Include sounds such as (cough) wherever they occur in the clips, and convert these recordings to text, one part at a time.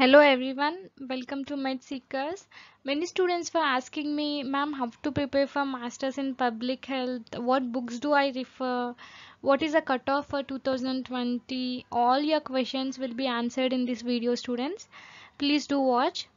Hello everyone, welcome to MedSeekers. Many students were asking me, ma'am, how to prepare for Masters in Public Health? What books do I refer? What is the cutoff for 2020? All your questions will be answered in this video, students. Please do watch.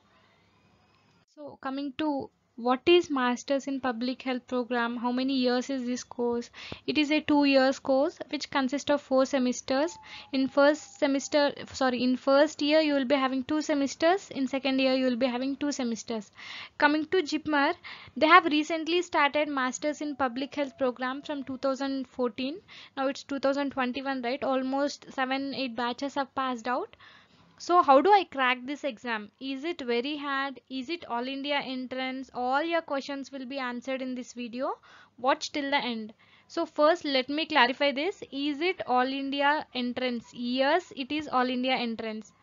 So coming to what is masters in public health program how many years is this course it is a two years course which consists of four semesters in first semester sorry in first year you will be having two semesters in second year you will be having two semesters coming to jipmer they have recently started masters in public health program from 2014 now it's 2021 right almost seven eight batches have passed out so how do I crack this exam? Is it very hard? Is it all India entrance? All your questions will be answered in this video. Watch till the end. So first let me clarify this. Is it all India entrance? Yes, it is all India entrance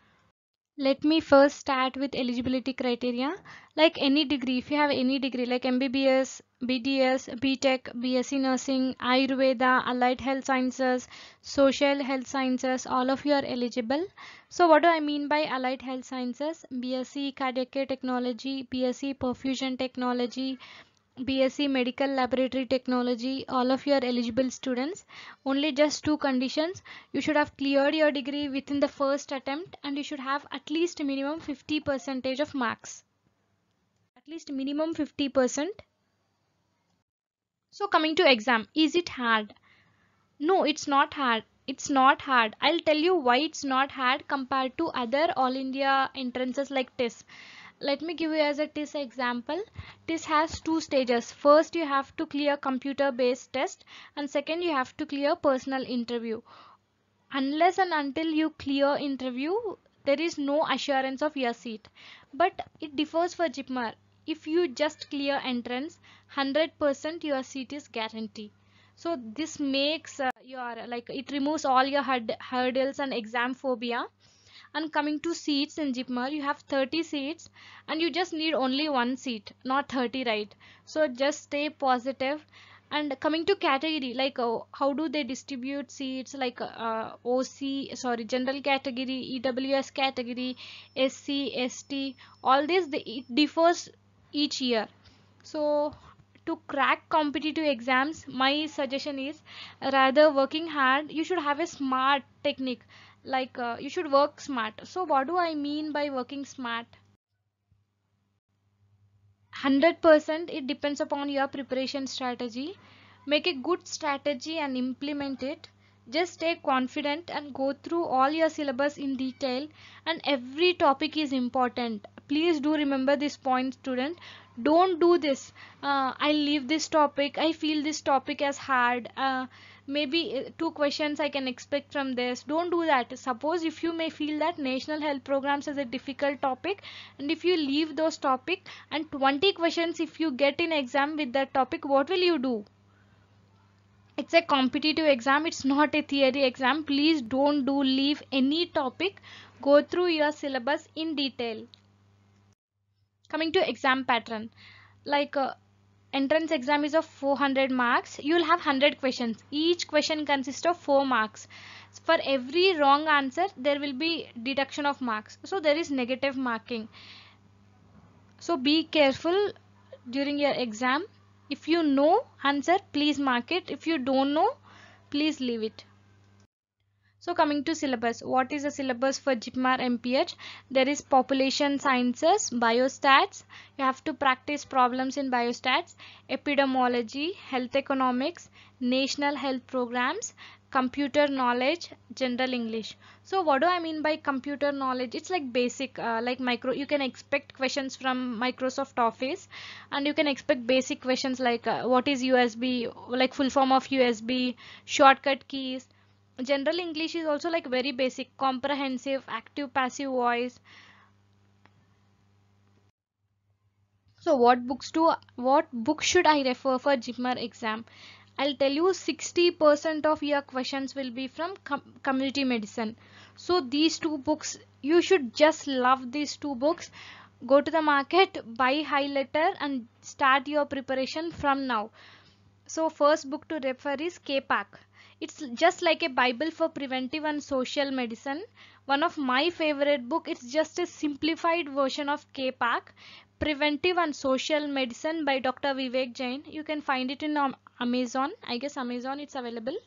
let me first start with eligibility criteria like any degree if you have any degree like mbbs bds btech bsc nursing ayurveda allied health sciences social health sciences all of you are eligible so what do i mean by allied health sciences bsc cardiac care technology bsc perfusion technology BSc Medical Laboratory Technology, all of your eligible students. Only just two conditions. You should have cleared your degree within the first attempt and you should have at least minimum 50 percentage of marks. At least minimum 50 percent. So coming to exam, is it hard? No, it's not hard. It's not hard. I'll tell you why it's not hard compared to other All India entrances like TESS let me give you as a TIS example. TIS has two stages. First, you have to clear computer-based test and second, you have to clear personal interview. Unless and until you clear interview, there is no assurance of your seat. But it differs for JIPMER. If you just clear entrance, 100% your seat is guaranteed. So this makes uh, your, like, it removes all your hurdles and exam phobia and coming to seats in Jipmer you have 30 seats and you just need only one seat not 30 right so just stay positive and coming to category like uh, how do they distribute seats like uh, OC sorry general category EWS category SC ST all this they, it differs each year so to crack competitive exams my suggestion is rather working hard you should have a smart technique like uh, you should work smart so what do i mean by working smart 100% it depends upon your preparation strategy make a good strategy and implement it just stay confident and go through all your syllabus in detail and every topic is important please do remember this point student don't do this uh, i leave this topic i feel this topic as hard uh, maybe uh, two questions I can expect from this. Don't do that. Suppose if you may feel that national health programs is a difficult topic and if you leave those topic and 20 questions if you get in exam with that topic, what will you do? It's a competitive exam. It's not a theory exam. Please don't do leave any topic. Go through your syllabus in detail. Coming to exam pattern. Like uh, entrance exam is of 400 marks you will have 100 questions each question consists of 4 marks for every wrong answer there will be deduction of marks so there is negative marking so be careful during your exam if you know answer please mark it if you don't know please leave it so coming to syllabus, what is the syllabus for JIPMAR MPH? There is population sciences, biostats, you have to practice problems in biostats, epidemiology, health economics, national health programs, computer knowledge, general English. So what do I mean by computer knowledge? It's like basic, uh, like micro, you can expect questions from Microsoft Office and you can expect basic questions like uh, what is USB, like full form of USB, shortcut keys, general English is also like very basic, comprehensive, active, passive voice. So what books do what book should I refer for Jimmer exam? I'll tell you 60% of your questions will be from com community medicine. So these two books, you should just love these two books. Go to the market, buy high letter and start your preparation from now. So first book to refer is K-Pack. It's just like a Bible for preventive and social medicine. One of my favorite book. It's just a simplified version of K-PAC, Preventive and Social Medicine by Dr. Vivek Jain. You can find it in um, Amazon. I guess Amazon it's available.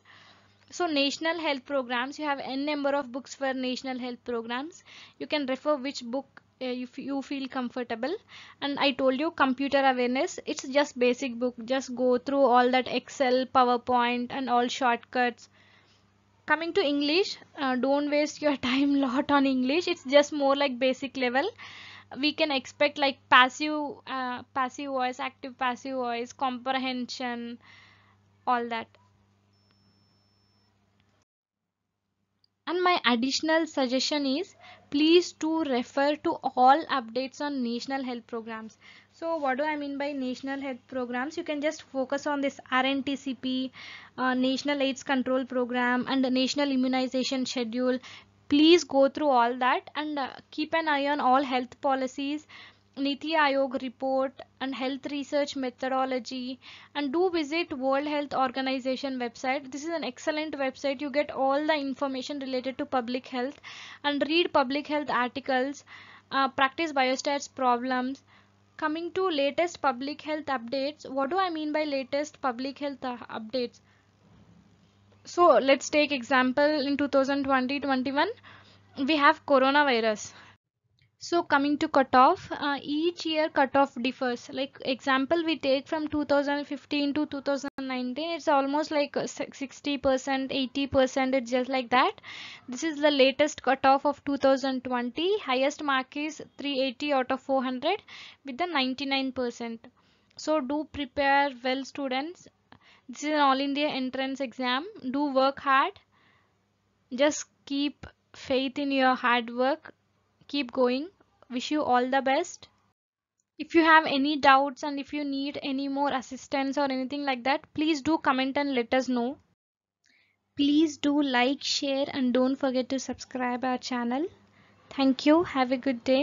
So national health programs, you have n number of books for national health programs. You can refer which book if uh, you feel comfortable and i told you computer awareness it's just basic book just go through all that excel powerpoint and all shortcuts coming to english uh, don't waste your (laughs) time lot on english it's just more like basic level we can expect like passive uh, passive voice active passive voice comprehension all that and my additional suggestion is please to refer to all updates on national health programs so what do i mean by national health programs you can just focus on this rntcp uh, national aids control program and the national immunization schedule please go through all that and uh, keep an eye on all health policies Niti Ayog report and health research methodology and do visit World Health Organization website. This is an excellent website. You get all the information related to public health and read public health articles, uh, practice biostats problems, coming to latest public health updates what do i mean by latest public health uh, updates so let's take example in 2020-21 we have coronavirus so coming to cutoff, uh, each year cutoff differs. Like example we take from 2015 to 2019, it's almost like 60%, uh, 80%, it's just like that. This is the latest cutoff of 2020. Highest mark is 380 out of 400 with the 99%. So do prepare well students. This is an all India entrance exam. Do work hard. Just keep faith in your hard work keep going wish you all the best if you have any doubts and if you need any more assistance or anything like that please do comment and let us know please do like share and don't forget to subscribe our channel thank you have a good day